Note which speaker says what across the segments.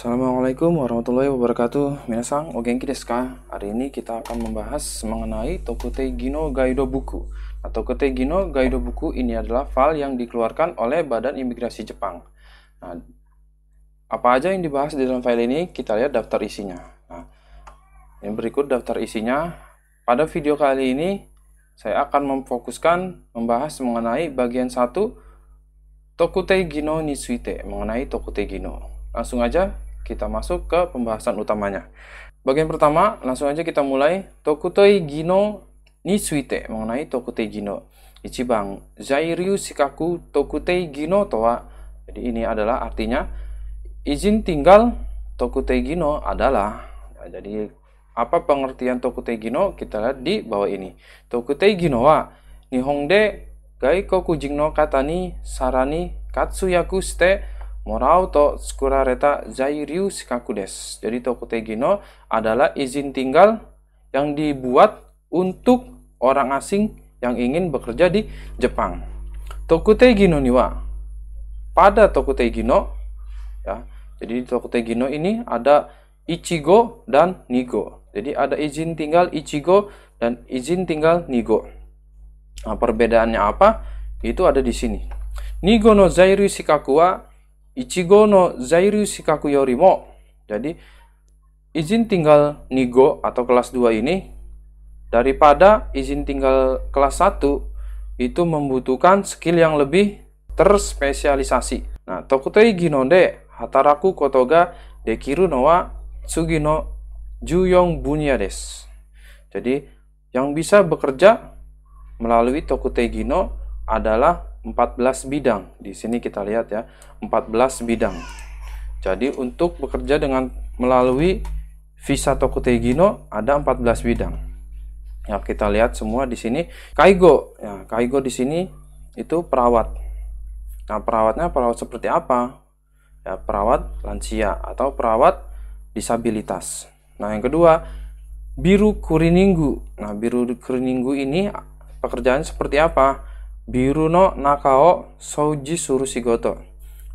Speaker 1: Assalamualaikum warahmatullahi wabarakatuh Minasang, ogenki desu ka? Hari ini kita akan membahas mengenai Tokute Gino Gaido Buku Nah, Tokute Gino Gaido Buku ini adalah file yang dikeluarkan oleh Badan Imigrasi Jepang Nah, apa aja yang dibahas di dalam file ini? Kita lihat daftar isinya Nah, yang berikut daftar isinya Pada video kali ini, saya akan memfokuskan membahas mengenai bagian 1 Tokute Gino Nisuite mengenai Tokute Gino langsung aja kita masuk ke pembahasan utamanya. Bagian pertama, langsung aja kita mulai Tokutoi Gino Nisuite mengenai Tokutei Gino. Ichibang, Zairyu Shikaku Tokutei Gino Toa. Jadi ini adalah artinya izin tinggal Tokutei Gino adalah. Nah, jadi apa pengertian Tokutei Gino? Kita lihat di bawah ini. Tokutei Gino wa nihongde kujingno Gaikoku Jingno Katani Sarani Katsuyaku Ste Morau to skurareta zairiu Shikaku des. Jadi toko tegino adalah izin tinggal yang dibuat untuk orang asing yang ingin bekerja di Jepang. Tokutegino niwa. Pada toko tegino, ya. Jadi di toko tegino ini ada Ichigo dan Nigo. Jadi ada izin tinggal Ichigo dan izin tinggal Nigo. Nah, perbedaannya apa? Itu ada di sini. Nigo no zairius Shikaku Ichigo no Zairu Shikaku Yorimo. Jadi izin tinggal Nigo atau kelas 2 ini daripada izin tinggal kelas 1 itu membutuhkan skill yang lebih terspesialisasi. Nah, Tokutei Ginonde Hataraku Kotoga Dekiru no wa Tsugi no Juyong Bunya des. Jadi yang bisa bekerja melalui Tokutei Gino adalah 14 bidang. Di sini kita lihat ya, 14 bidang. Jadi untuk bekerja dengan melalui visa Toko Tegino ada 14 bidang. Ya, kita lihat semua di sini kaigo. Ya, kaigo di sini itu perawat. Nah, perawatnya perawat seperti apa? Ya, perawat lansia atau perawat disabilitas. Nah, yang kedua, biru kuriningu. Nah, biru kuriningu ini pekerjaan seperti apa? Biruno nakao Soji suru sigoto.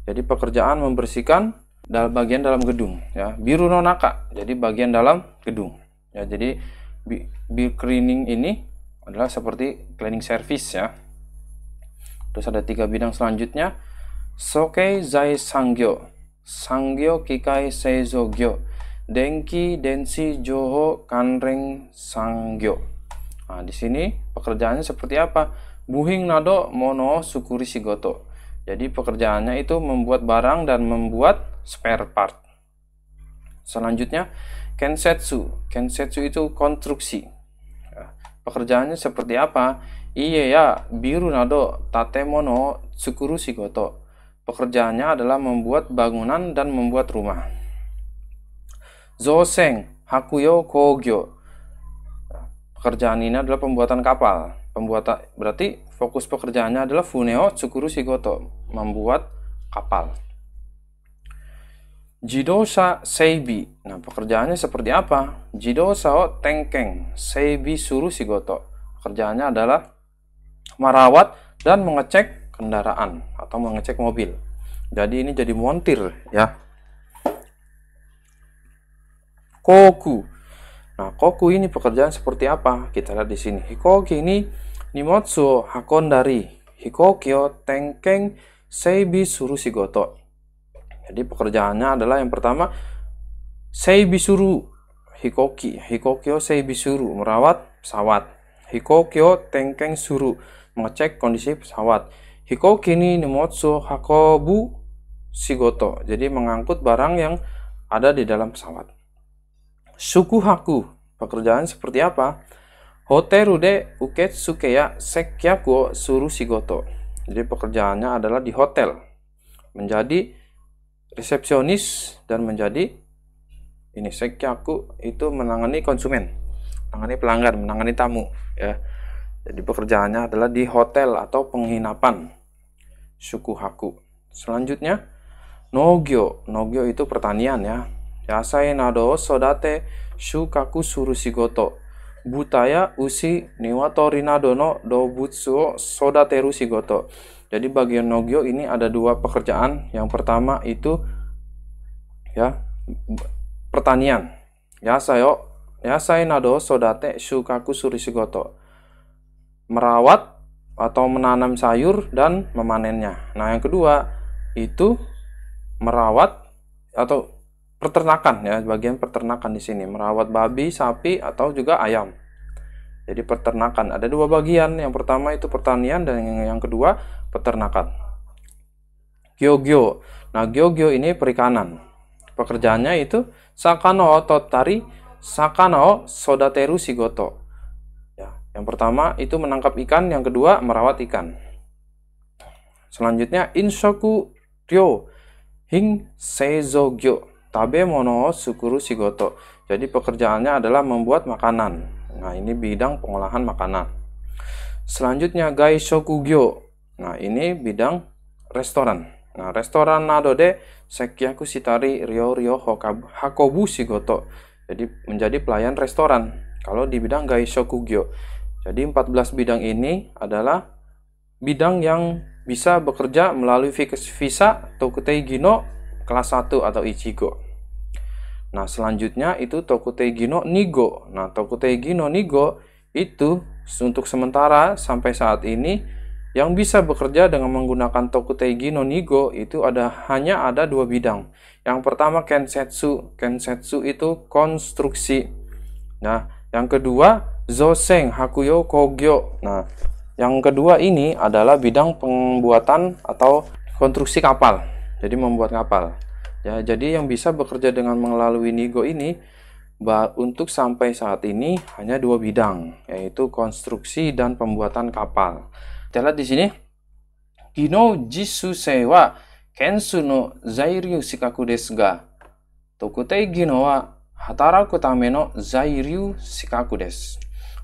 Speaker 1: Jadi pekerjaan membersihkan dalam bagian dalam gedung ya. Biruno naka. Jadi bagian dalam gedung. Ya, jadi bi cleaning ini adalah seperti cleaning service ya. Terus ada tiga bidang selanjutnya. Sokei zai sangyo. Sangyo kikai seizogyo. Denki densi joho kanreng sangyo. Nah, di sini pekerjaannya seperti apa? Buhing nado mono sukuri sigoto. Jadi pekerjaannya itu membuat barang dan membuat spare part. Selanjutnya, kensetsu. Kensetsu itu konstruksi. Ya, pekerjaannya seperti apa? Iya ya, biru nado tate mono sukuru sigoto. Pekerjaannya adalah membuat bangunan dan membuat rumah. Zoseng hakuyo kogyo. Ya, pekerjaan ini adalah pembuatan kapal pembuatan berarti fokus pekerjaannya adalah Funeo Tsukuru Shigoto membuat kapal Jidosa Seibi nah pekerjaannya seperti apa Jidosa o Tengkeng Seibi Suru Shigoto pekerjaannya adalah merawat dan mengecek kendaraan atau mengecek mobil jadi ini jadi montir ya Koku Nah, koku ini pekerjaan seperti apa? Kita lihat di sini. Hikoki ini nimotsu Hakon Hikoki o tenkeng seibi suru shigoto. Jadi pekerjaannya adalah yang pertama seibi suru hikoki. Hikoki o seibi suru merawat pesawat. Hikoki o suru mengecek kondisi pesawat. Hikoki ini nimotsu hakobu shigoto. Jadi mengangkut barang yang ada di dalam pesawat. Suku haku Pekerjaan seperti apa? Hoteru de uket sukeya sekyaku suru sigoto. Jadi pekerjaannya adalah di hotel. Menjadi resepsionis dan menjadi ini sekyaku itu menangani konsumen, menangani pelanggan, menangani tamu ya. Jadi pekerjaannya adalah di hotel atau penginapan. Suku haku. Selanjutnya Nogyo. Nogyo itu pertanian ya sodate shukaku 野菜などを育て収穫する仕事。buta butaya usi niwatori nadono sodate sodateru shigoto. Jadi bagian Nogyo ini ada dua pekerjaan. Yang pertama itu ya pertanian. Ya ya saya nado sodate shukaku suri shigoto. Merawat atau menanam sayur dan memanennya. Nah, yang kedua itu merawat atau peternakan ya, bagian peternakan di sini merawat babi, sapi atau juga ayam. Jadi peternakan ada dua bagian, yang pertama itu pertanian dan yang kedua peternakan. Gyogyo. Nah, gyogyo ini perikanan. Pekerjaannya itu sakano totari sakano sodateru shigoto. Ya, yang pertama itu menangkap ikan, yang kedua merawat ikan. Selanjutnya insoku ryo hing seizogyo tabe mono sukuru sigoto. Jadi pekerjaannya adalah membuat makanan. Nah, ini bidang pengolahan makanan. Selanjutnya gai shokugyo. Nah, ini bidang restoran. Nah, restoran Nadode sekiaku Sitari Ryo Ryo Hokabu, Hakobu Shigoto. Jadi menjadi pelayan restoran. Kalau di bidang gai shokugyo. Jadi 14 bidang ini adalah bidang yang bisa bekerja melalui visa Tokutei Gino kelas 1 atau Ichigo. Nah, selanjutnya itu Tokutei Gino Nigo. Nah, Tokutei Gino Nigo itu untuk sementara sampai saat ini yang bisa bekerja dengan menggunakan Tokutei Gino Nigo itu ada hanya ada dua bidang. Yang pertama Kensetsu. Kensetsu itu konstruksi. Nah, yang kedua Zoseng Hakuyo Kogyo. Nah, yang kedua ini adalah bidang pembuatan atau konstruksi kapal. Jadi membuat kapal. Ya, jadi yang bisa bekerja dengan melalui Nigo ini untuk sampai saat ini hanya dua bidang, yaitu konstruksi dan pembuatan kapal. Kita lihat di sini. Kino jisu sewa kensu no zairyu shikaku desu ga tokutei gino wa hataraku tame no zairyu shikaku desu.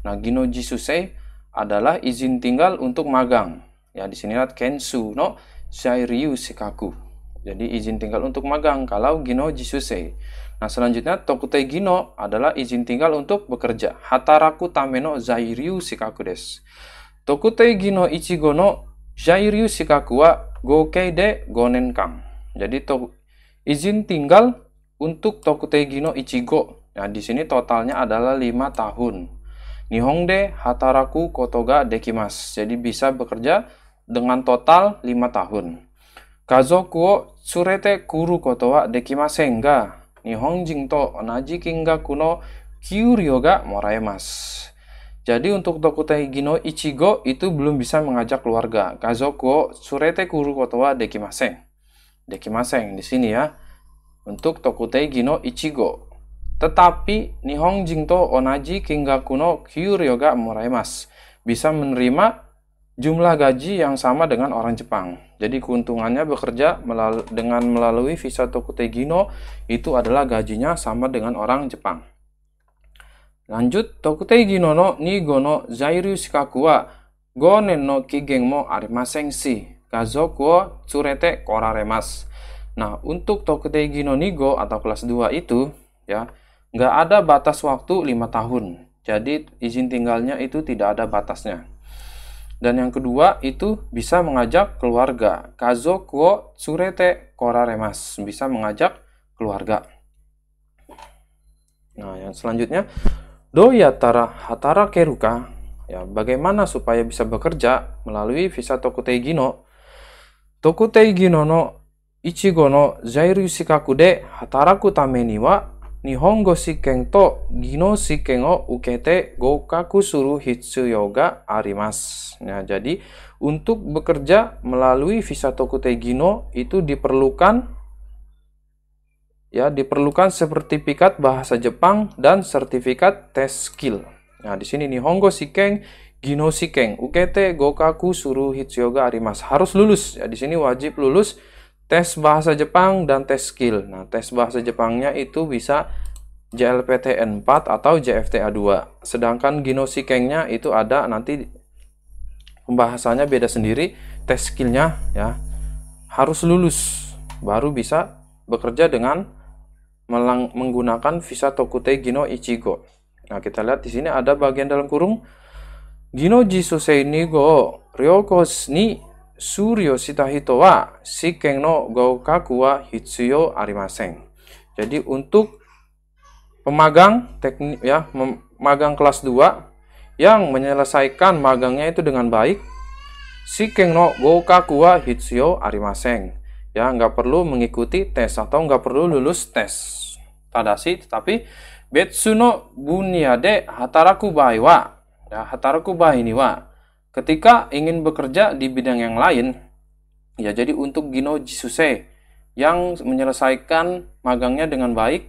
Speaker 1: Nah, gino jisu sei adalah izin tinggal untuk magang. Ya, di sini lihat kensu no zairyu shikaku. Jadi izin tinggal untuk magang kalau gino jisusei. Nah selanjutnya tokutei gino adalah izin tinggal untuk bekerja. Hataraku tameno zairyu shikaku des. Tokutei gino ichigo no zairyu shikaku wa gokei de kang. Jadi to, izin tinggal untuk tokutei gino ichigo. Nah di sini totalnya adalah 5 tahun. Nihong de hataraku kotoga dekimas. Jadi bisa bekerja dengan total 5 tahun. Kazoku wo tsurete kuru koto wa dekimasen ga to onaji kinga kuno kyuryo ga moraemas. Jadi untuk Dokutei Gino Ichigo itu belum bisa mengajak keluarga. Kazoku surete kuru kotowa dekimasen. Dekimasen di sini ya. Untuk Tokutei Gino Ichigo. Tetapi Nihon Jingto Onaji kuno Kyuryoga Moraimas bisa menerima jumlah gaji yang sama dengan orang Jepang. Jadi keuntungannya bekerja dengan melalui visa Tokutegino itu adalah gajinya sama dengan orang Jepang. Lanjut, Tokutegino no nigo no zairu shikaku wa gonen no kigen mo arimasen si kazoku wo tsurete koraremas. Nah, untuk Tokutegino nigo atau kelas 2 itu ya nggak ada batas waktu 5 tahun. Jadi izin tinggalnya itu tidak ada batasnya. Dan yang kedua itu bisa mengajak keluarga. Kazo kuo surete koraremas. Bisa mengajak keluarga. Nah, yang selanjutnya do yatara hatara keruka. Ya, bagaimana supaya bisa bekerja melalui visa Tokutei Gino? Tokutei Gino no ichigo no zairu shikaku de hataraku tame ni wa Nihongo Shiken to Gino Shiken o Ukete Gokaku Suru hitsu yoga arimas. Nah, jadi untuk bekerja melalui visa Tokute Gino itu diperlukan ya diperlukan sertifikat bahasa Jepang dan sertifikat tes skill. Nah, di sini Nihongo Shiken Gino Shiken Ukete Gokaku Suru hitsu yoga arimas Harus lulus. Ya, di sini wajib lulus tes bahasa Jepang dan tes skill. Nah, tes bahasa Jepangnya itu bisa JLPT n 4 atau JFTA 2. Sedangkan Ginosikengnya itu ada nanti pembahasannya beda sendiri, tes skillnya ya harus lulus baru bisa bekerja dengan melang- menggunakan visa Tokutei Gino Ichigo. Nah, kita lihat di sini ada bagian dalam kurung Gino Jisusei Nigo Ryokos ni suryo sita hito wa sikeng no goukaku wa hitsuyo arimasen. Jadi untuk pemagang teknik ya magang kelas 2 yang menyelesaikan magangnya itu dengan baik sikeng no goukaku wa hitsuyo arimasen. Ya nggak perlu mengikuti tes atau nggak perlu lulus tes sih, tetapi betsu no bunya de hataraku bai wa ya hataraku bai ni wa Ketika ingin bekerja di bidang yang lain, ya jadi untuk Gino Jisuse yang menyelesaikan magangnya dengan baik,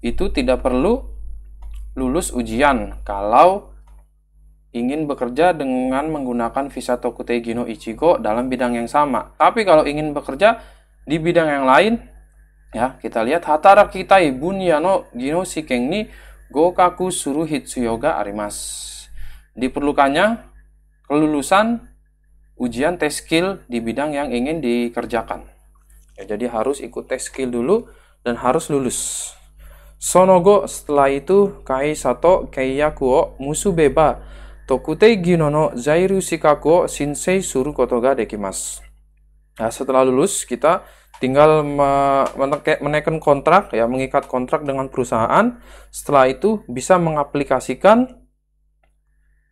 Speaker 1: itu tidak perlu lulus ujian kalau ingin bekerja dengan menggunakan visa Tokutei Gino Ichigo dalam bidang yang sama. Tapi kalau ingin bekerja di bidang yang lain, ya kita lihat hatara kitai bunyano Gino Shikeng ni gokaku suruh hitsuyoga arimas. Diperlukannya kelulusan ujian tes skill di bidang yang ingin dikerjakan. Ya, jadi harus ikut tes skill dulu dan harus lulus. Sonogo setelah itu kai sato Kuo Musu Beba tokutei Ginono zairu shikaku sinsei suru koto ga dekimasu. Nah, setelah lulus kita tinggal menekan kontrak ya mengikat kontrak dengan perusahaan. Setelah itu bisa mengaplikasikan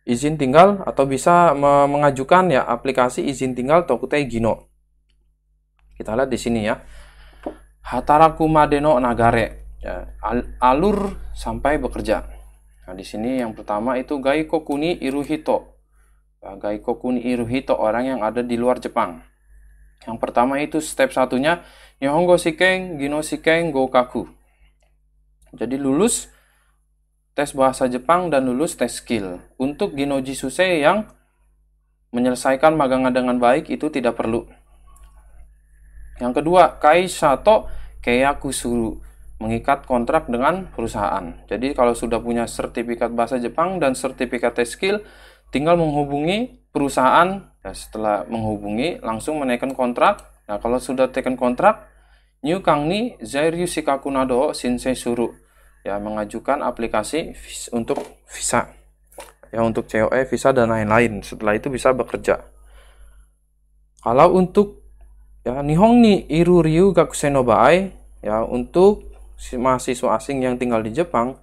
Speaker 1: izin tinggal atau bisa mengajukan ya aplikasi izin tinggal Tokutei Gino. Kita lihat di sini ya. Hataraku Madeno Nagare. Ya, alur sampai bekerja. Nah, di sini yang pertama itu Gaiko Kuni Iruhito. Ya, Gaiko Kuni Iruhito orang yang ada di luar Jepang. Yang pertama itu step satunya Nihongo Shiken Gino Shiken Gokaku. Jadi lulus tes bahasa Jepang dan lulus tes skill. Untuk Ginoji Susei yang menyelesaikan magangan dengan baik itu tidak perlu. Yang kedua, Kai Sato Keyakusuru mengikat kontrak dengan perusahaan. Jadi kalau sudah punya sertifikat bahasa Jepang dan sertifikat tes skill, tinggal menghubungi perusahaan. Ya, setelah menghubungi, langsung menaikkan kontrak. Nah, kalau sudah tekan kontrak, New Kangni Zairyu Shikakunado Shinsei Suru ya mengajukan aplikasi untuk visa ya untuk COE visa dan lain-lain setelah itu bisa bekerja kalau untuk ya Nihong ni Iru Ryu Gakuseno Baai ya untuk mahasiswa asing yang tinggal di Jepang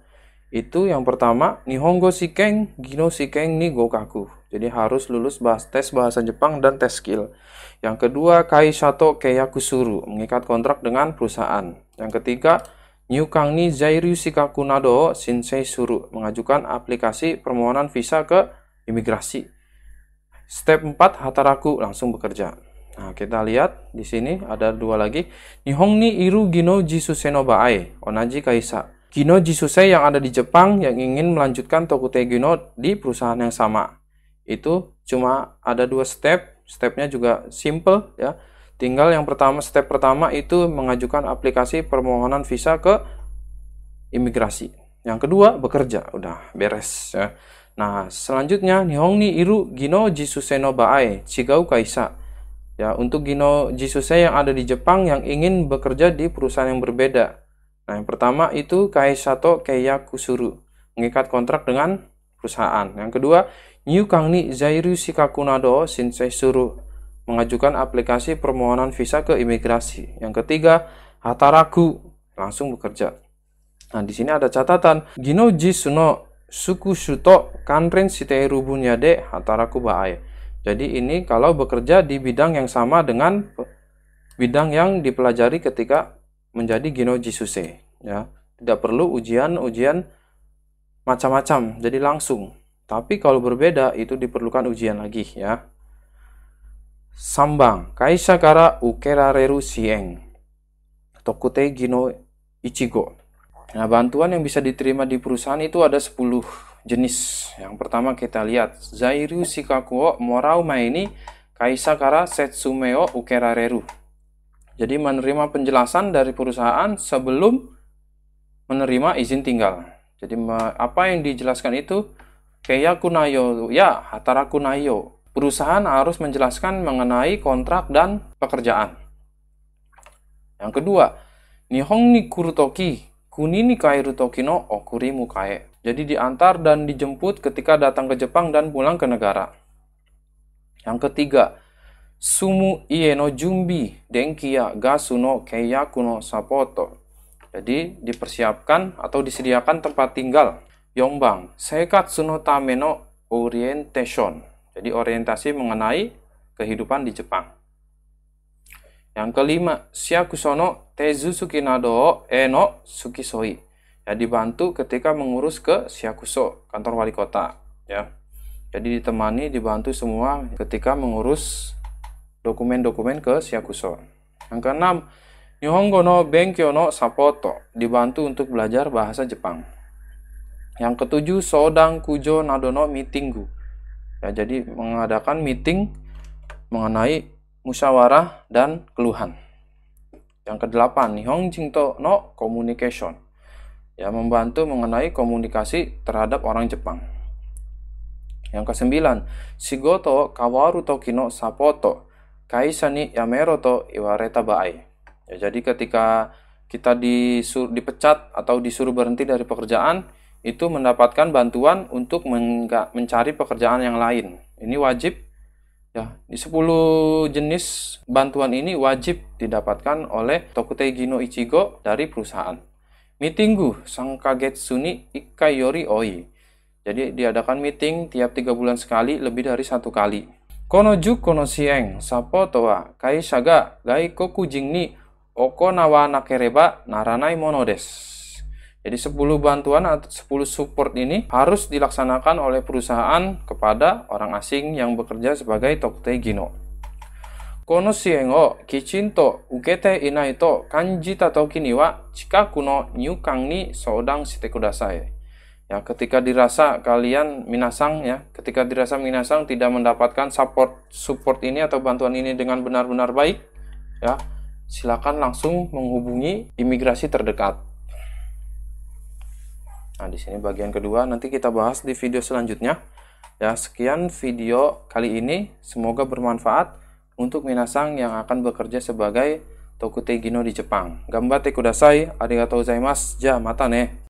Speaker 1: itu yang pertama Nihongo Shikeng Gino Shikeng ni Gokaku jadi harus lulus bahas tes bahasa Jepang dan tes skill yang kedua kai Kaishato Keyakusuru mengikat kontrak dengan perusahaan yang ketiga Zairu Zairyu Kunado Shinsei Suru mengajukan aplikasi permohonan visa ke imigrasi. Step 4 Hataraku langsung bekerja. Nah, kita lihat di sini ada dua lagi. ni Iru Gino jisuse no baai, Onaji Kaisa. Gino jisuse yang ada di Jepang yang ingin melanjutkan Tokutei Gino di perusahaan yang sama. Itu cuma ada dua step, stepnya juga simple ya Tinggal yang pertama step pertama itu mengajukan aplikasi permohonan visa ke imigrasi. Yang kedua bekerja, udah beres ya. Nah, selanjutnya ni iru gino jisuse no baai, cigau kaisa. Ya, untuk gino jisuse yang ada di Jepang yang ingin bekerja di perusahaan yang berbeda. Nah, yang pertama itu kaisato keya kusuru, mengikat kontrak dengan perusahaan. Yang kedua, New ni Zairu Shikakunado Shinsei Suru mengajukan aplikasi permohonan visa ke imigrasi. Yang ketiga, Hatta langsung bekerja. Nah, di sini ada catatan Ginoji suno Suku Shuto Kanrin siteru Bunyade Hataraku Baai. Jadi ini kalau bekerja di bidang yang sama dengan bidang yang dipelajari ketika menjadi Ginoji Jisuse, ya. Tidak perlu ujian-ujian macam-macam, jadi langsung. Tapi kalau berbeda itu diperlukan ujian lagi ya. Sambang, kaisa kara ukerareru sieng. Tokute gino ichigo. Nah, bantuan yang bisa diterima di perusahaan itu ada 10 jenis. Yang pertama kita lihat, Zairu Shikakuo Morauma ini Kaisa Kara Setsumeo Ukerareru. Jadi menerima penjelasan dari perusahaan sebelum menerima izin tinggal. Jadi apa yang dijelaskan itu Keya kunayo ya hatarakunayo perusahaan harus menjelaskan mengenai kontrak dan pekerjaan. Yang kedua, Nihong ni kurutoki, kuni ni kairu toki no okuri mukae. Jadi diantar dan dijemput ketika datang ke Jepang dan pulang ke negara. Yang ketiga, sumu ie no jumbi denkia ya gasu no keiyaku no sapoto. Jadi dipersiapkan atau disediakan tempat tinggal. Yombang, sekat suno tameno no orientation. Jadi orientasi mengenai kehidupan di Jepang. Yang kelima, Shiakusono Tezu Sukinado Eno Sukisoi. Ya, dibantu ketika mengurus ke Shiakuso, kantor wali kota. Ya. Jadi ditemani, dibantu semua ketika mengurus dokumen-dokumen ke Shiakuso. Yang keenam, Nihongo no Benkyo no Sapoto. Dibantu untuk belajar bahasa Jepang. Yang ketujuh, Sodang Kujo Nadono Mitinggu Ya, jadi mengadakan meeting mengenai musyawarah dan keluhan. Yang kedelapan, Nihong Jingto no Communication. Ya, membantu mengenai komunikasi terhadap orang Jepang. Yang kesembilan, Shigoto kawaru toki sapoto. Kaisa ni yamero to iwareta baai. Ya, jadi ketika kita disur, dipecat atau disuruh berhenti dari pekerjaan, itu mendapatkan bantuan untuk mencari pekerjaan yang lain. Ini wajib ya. Di 10 jenis bantuan ini wajib didapatkan oleh Tokutei Gino Ichigo dari perusahaan. Mitinggu sang kagetsuni ikayori oi. Jadi diadakan meeting tiap tiga bulan sekali lebih dari satu kali. Konoju konosieng sapo toa kai saga gai koku ni oko nawa nakereba naranai monodes. Jadi 10 bantuan atau 10 support ini harus dilaksanakan oleh perusahaan kepada orang asing yang bekerja sebagai tokute gino. Kono shien o kichinto ukete inai to kanji toki ni wa chikaku no nyukang ni sodang shite kudasai. Ya, ketika dirasa kalian minasang ya, ketika dirasa minasang tidak mendapatkan support support ini atau bantuan ini dengan benar-benar baik, ya, silakan langsung menghubungi imigrasi terdekat. Nah, di sini bagian kedua nanti kita bahas di video selanjutnya. Ya, sekian video kali ini. Semoga bermanfaat untuk minasang yang akan bekerja sebagai Tokute Gino di Jepang. Gambar tekudasai, arigatou gozaimasu, ja mata ne.